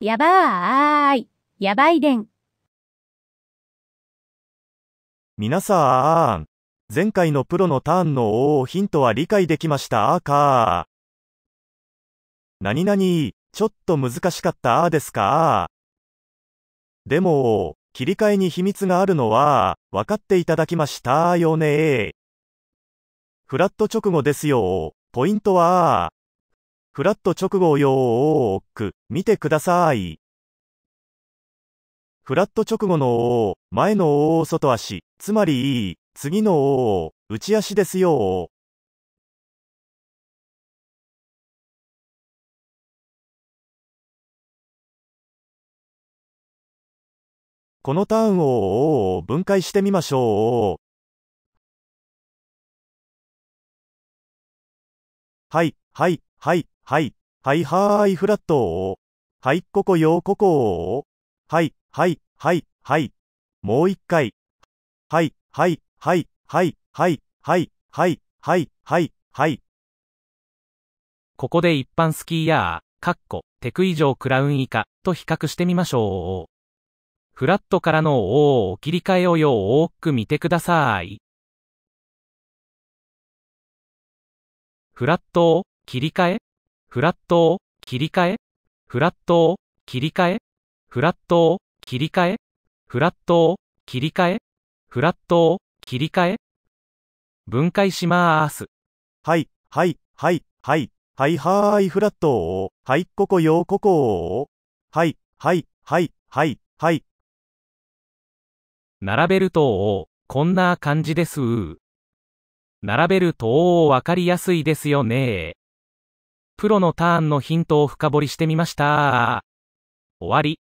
やばーい、やばいでん。皆さん、前回のプロのターンのをヒントは理解できましたあか何々、ちょっと難しかったですかでも、切り替えに秘密があるのは、分かっていただきましたよねフラット直後ですよ。ポイントは、フラット直後用をおーく、見てください。フラット直後のおお、前のおお外足、つまりいい、次のおお、内足ですよこのターンをおお分解してみましょう。おはい、はい、はい。はい、はいはーいフラットを。はい、ここよここを。はい、はい、はい、はい。もう一回。はい、はい、はい、はい、はい、はい、はい、はい、はい、はい。ここで一般スキーヤー、かっこ、テク以上クラウン以下、と比較してみましょう。フラットからのおを切り替えをよーく見てください。フラットを切り替えフラットを切り替え、フラットを切り替え、フラットを切り替え、フラットを切り替え、フラットを切り替え。分解しまーす。はい、はい、はい、はい、はいはーい、フラットを、はい、ここよ、ここを、はい、はい、はい、はい、はい。並べると、こんな感じです並べると、わかりやすいですよねプロのターンのヒントを深掘りしてみました。終わり。